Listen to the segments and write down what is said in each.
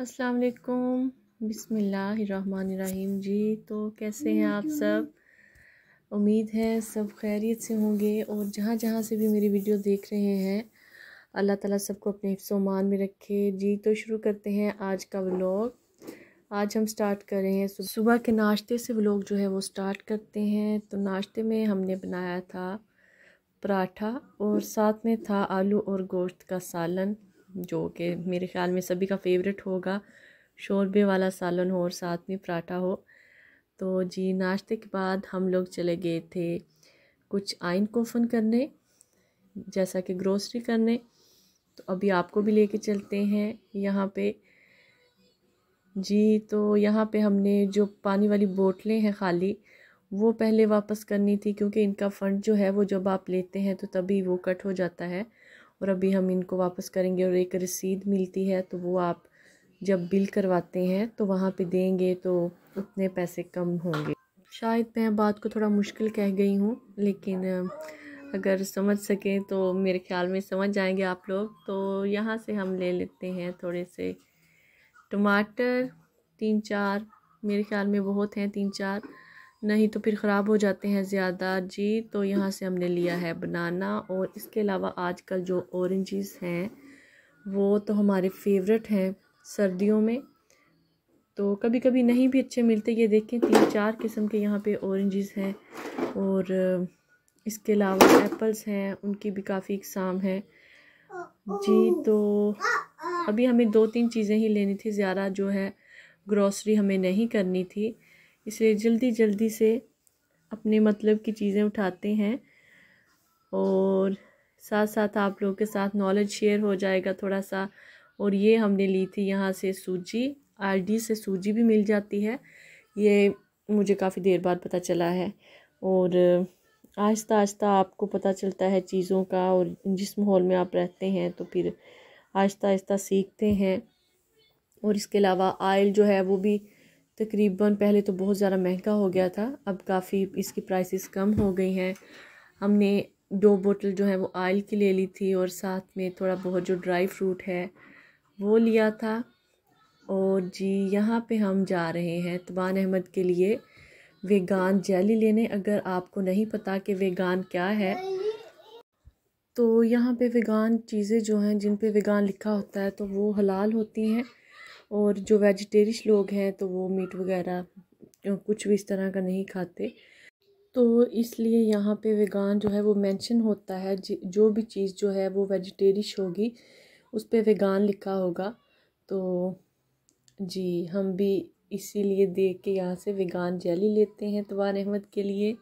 अस्सलाम वालेकुम बिस्मिल्लाहिर्रहमानिर्रहीम जी तो कैसे हैं आप सब उम्मीद है सब खैरियत से होंगे और जहाँ जहाँ से भी मेरी वीडियो देख रहे हैं अल्लाह ताला सबको अपने हिफ्सोमान में रखे जी तो शुरू करते हैं आज का व्लॉग आज हम स्टार्ट कर रहे हैं सुबह के नाश्ते से व्लॉग जो है वो स्टार्ट करते हैं तो नाश्ते में हमने बनाया था पराठा और साथ में था आलू और गोश्त का सालन जो कि मेरे ख्याल में सभी का फेवरेट होगा शोरबे वाला सालन हो और साथ में पराठा हो तो जी नाश्ते के बाद हम लोग चले गए थे कुछ आइन कोफन करने जैसा कि ग्रोसरी करने तो अभी आपको भी लेके चलते हैं यहाँ पे जी तो यहाँ पे हमने जो पानी वाली बोतलें हैं खाली वो पहले वापस करनी थी क्योंकि इनका फ़ंड जो है वो जब आप लेते हैं तो तभी वो कट हो जाता है और अभी हम इनको वापस करेंगे और एक रसीद मिलती है तो वो आप जब बिल करवाते हैं तो वहाँ पे देंगे तो उतने पैसे कम होंगे शायद मैं बात को थोड़ा मुश्किल कह गई हूँ लेकिन अगर समझ सकें तो मेरे ख्याल में समझ जाएंगे आप लोग तो यहाँ से हम ले लेते हैं थोड़े से टमाटर तीन चार मेरे ख्याल में बहुत हैं तीन चार नहीं तो फिर ख़राब हो जाते हैं ज़्यादा जी तो यहाँ से हमने लिया है बनाना और इसके अलावा आजकल जो औरेंजेस हैं वो तो हमारे फेवरेट हैं सर्दियों में तो कभी कभी नहीं भी अच्छे मिलते ये देखें तीन चार किस्म के यहाँ पे औरेंजेस हैं और इसके अलावा एप्पल्स हैं उनकी भी काफ़ी इकसाम है जी तो अभी हमें दो तीन चीज़ें ही लेनी थी ज़्यादा जो है ग्रॉसरी हमें नहीं करनी थी इसलिए जल्दी जल्दी से अपने मतलब की चीज़ें उठाते हैं और साथ साथ आप लोगों के साथ नॉलेज शेयर हो जाएगा थोड़ा सा और ये हमने ली थी यहाँ से सूजी आरडी से सूजी भी मिल जाती है ये मुझे काफ़ी देर बाद पता चला है और आहिस्ता आहिस्ता आपको पता चलता है चीज़ों का और जिस माहौल में आप रहते हैं तो फिर आहिस्ता आहिस्ता सीखते हैं और इसके अलावा आयल जो है वो भी तकरीबन पहले तो बहुत ज़्यादा महंगा हो गया था अब काफ़ी इसकी प्राइसेस कम हो गई हैं हमने दो बोतल जो है वो आयल की ले ली थी और साथ में थोड़ा बहुत जो ड्राई फ्रूट है वो लिया था और जी यहाँ पे हम जा रहे हैं तबान अहमद के लिए वेगान जेली लेने अगर आपको नहीं पता कि वेगान क्या है तो यहाँ पे वेगान चीज़ें जो हैं जिन पे वेगान लिखा होता है तो वो हलाल होती हैं और जो वेजिटेरियन लोग हैं तो वो मीट वगैरह कुछ भी इस तरह का नहीं खाते तो इसलिए यहाँ पे वेगान जो है वो मेंशन होता है जो भी चीज़ जो है वो वेजिटेरियन होगी उस पर वेगान लिखा होगा तो जी हम भी इसीलिए देख के यहाँ से वेगान जैली लेते हैं तवान अहमद के लिए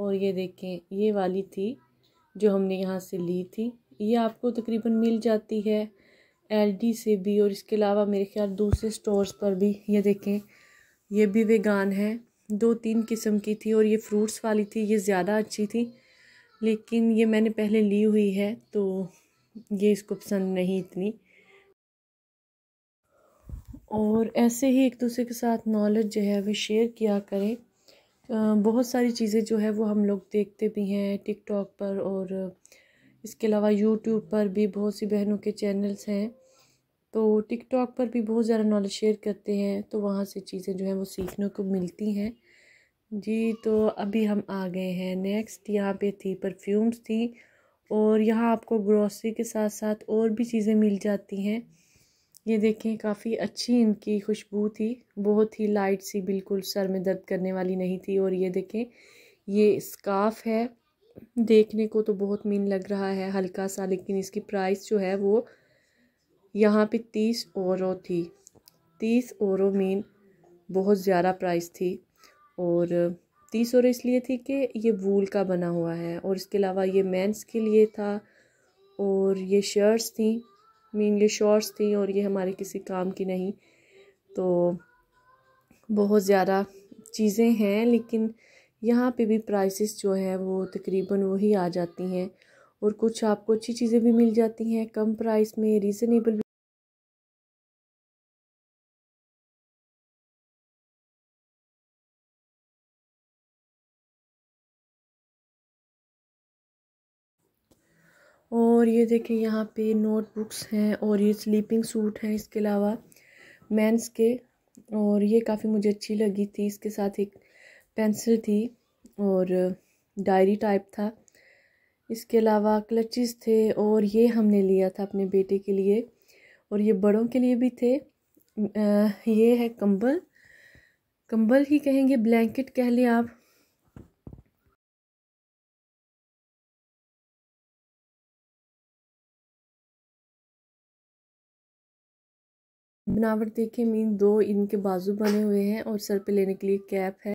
और ये देखें ये वाली थी जो हमने यहाँ से ली थी ये आपको तकरीबन मिल जाती है एलडी से भी और इसके अलावा मेरे ख्याल दूसरे स्टोर्स पर भी ये देखें ये भी वेगान है दो तीन किस्म की थी और ये फ्रूट्स वाली थी ये ज़्यादा अच्छी थी लेकिन ये मैंने पहले ली हुई है तो ये इसको पसंद नहीं इतनी और ऐसे ही एक दूसरे के साथ नॉलेज जो है वह शेयर किया करें बहुत सारी चीज़ें जो है वो हम लोग देखते भी हैं टिकटॉक पर और इसके अलावा यूट्यूब पर भी बहुत सी बहनों के चैनल्स हैं तो टिकटॉक पर भी बहुत ज़्यादा नॉलेज शेयर करते हैं तो वहाँ से चीज़ें जो हैं वो सीखने को मिलती हैं जी तो अभी हम आ गए हैं नेक्स्ट यहाँ पे थी परफ्यूम्स थी और यहाँ आपको ग्रॉसरी के साथ साथ और भी चीज़ें मिल जाती हैं ये देखें काफ़ी अच्छी इनकी खुशबू थी बहुत ही लाइट सी बिल्कुल सर में दर्द करने वाली नहीं थी और ये देखें ये स्काफ है देखने को तो बहुत मीन लग रहा है हल्का सा लेकिन इसकी प्राइस जो है वो यहाँ पे तीस और थी तीस और मीन बहुत ज़्यादा प्राइस थी और तीस और इसलिए थी कि ये वूल का बना हुआ है और इसके अलावा ये मेंस के लिए था और ये शर्ट्स थी मीन ये शॉर्ट्स थी और ये हमारे किसी काम की नहीं तो बहुत ज़्यादा चीज़ें हैं लेकिन यहाँ पे भी प्राइसेस जो है वो तकरीबन वही आ जाती हैं और कुछ आपको अच्छी चीज़ें भी मिल जाती हैं कम प्राइस में रीज़नेबल और ये देखें यहाँ पे नोटबुक्स हैं और ये स्लीपिंग सूट हैं इसके अलावा मेंस के और ये काफ़ी मुझे अच्छी लगी थी इसके साथ एक पेंसिल थी और डायरी टाइप था इसके अलावा क्लचेस थे और ये हमने लिया था अपने बेटे के लिए और ये बड़ों के लिए भी थे आ, ये है कंबल कंबल ही कहेंगे ब्लैंकेट कह लें आप बनावट देखिए मीन दो इनके बाजू बने हुए हैं और सर पे लेने के लिए कैप है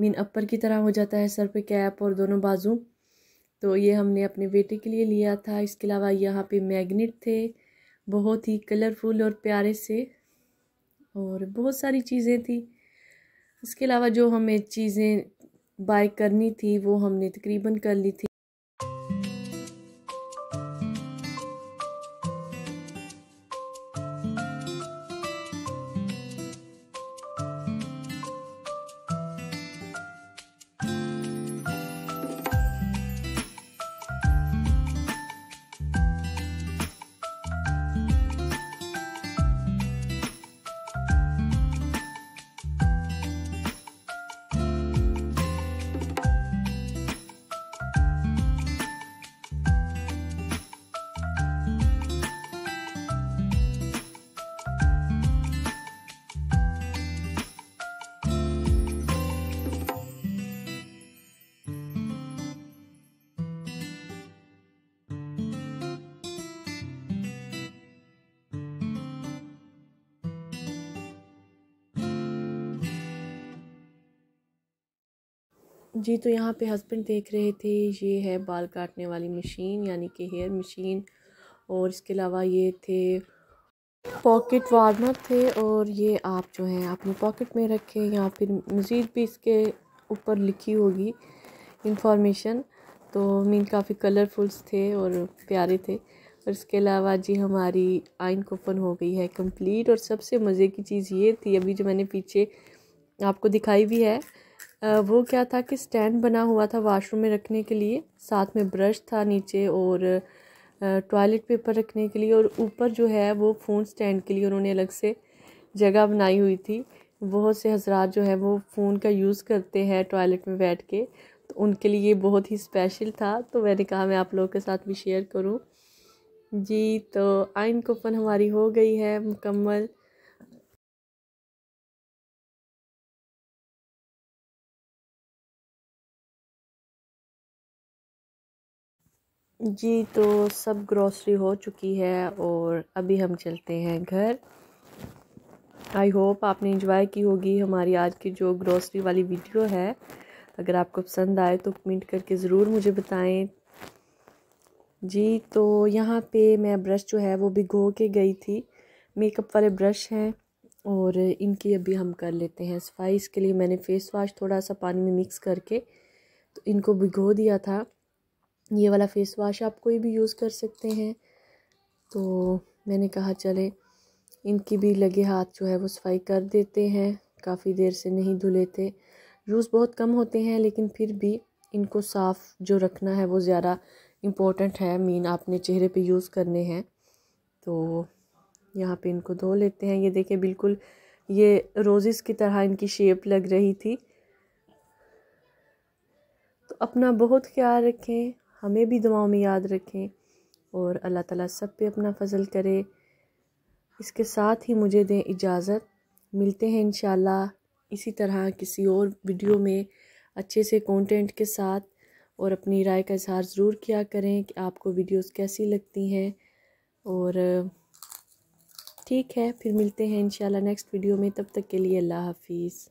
मीन अपर की तरह हो जाता है सर पे कैप और दोनों बाजू तो ये हमने अपने बेटे के लिए लिया था इसके अलावा यहाँ पे मैग्नेट थे बहुत ही कलरफुल और प्यारे से और बहुत सारी चीज़ें थी इसके अलावा जो हमें चीज़ें बाय करनी थी वो हमने तकरीबन कर ली थी जी तो यहाँ पे हस्बैंड देख रहे थे ये है बाल काटने वाली मशीन यानी कि हेयर मशीन और इसके अलावा ये थे पॉकेट वार्मर थे और ये आप जो हैं अपने पॉकेट में रखें या फिर मज़ीद भी इसके ऊपर लिखी होगी इंफॉर्मेशन तो मीन काफ़ी कलरफुल्स थे और प्यारे थे और इसके अलावा जी हमारी आइन कोपन हो गई है कंप्लीट और सबसे मज़े की चीज़ ये थी अभी जो मैंने पीछे आपको दिखाई भी है वो क्या था कि स्टैंड बना हुआ था वाशरूम में रखने के लिए साथ में ब्रश था नीचे और टॉयलेट पेपर रखने के लिए और ऊपर जो है वो फ़ोन स्टैंड के लिए उन्होंने अलग से जगह बनाई हुई थी बहुत से हजरात जो है वो फ़ोन का यूज़ करते हैं टॉयलेट में बैठ के तो उनके लिए बहुत ही स्पेशल था तो मैंने कहा मैं आप लोगों के साथ भी शेयर करूँ जी तो आइन कोपन हमारी हो गई है मुकम्मल जी तो सब ग्रॉसरी हो चुकी है और अभी हम चलते हैं घर आई होप आपने इंजॉय की होगी हमारी आज की जो ग्रॉसरी वाली वीडियो है अगर आपको पसंद आए तो कमेंट करके ज़रूर मुझे बताएं जी तो यहाँ पे मैं ब्रश जो है वो भिगो के गई थी मेकअप वाले ब्रश हैं और इनकी अभी हम कर लेते हैं सफाई इसके लिए मैंने फ़ेस वाश थोड़ा सा पानी में मिक्स करके तो इनको भिगो दिया था ये वाला फेस वाश आप कोई भी यूज़ कर सकते हैं तो मैंने कहा चले इनकी भी लगे हाथ जो है वो सफाई कर देते हैं काफ़ी देर से नहीं धुले थे यूज़ बहुत कम होते हैं लेकिन फिर भी इनको साफ़ जो रखना है वो ज़्यादा इम्पोर्टेंट है मीन आपने चेहरे पे यूज़ करने हैं तो यहाँ पे इनको धो लेते हैं ये देखें बिल्कुल ये रोज़ेस की तरह इनकी शेप लग रही थी तो अपना बहुत ख्याल रखें हमें भी दुआओं में याद रखें और अल्लाह ताला सब पे अपना फजल करे इसके साथ ही मुझे दें इजाज़त मिलते हैं इन इसी तरह किसी और वीडियो में अच्छे से कंटेंट के साथ और अपनी राय का इजहार ज़रूर किया करें कि आपको वीडियोस कैसी लगती हैं और ठीक है फिर मिलते हैं इन नेक्स्ट वीडियो में तब तक के लिए अल्लाह हाफिज़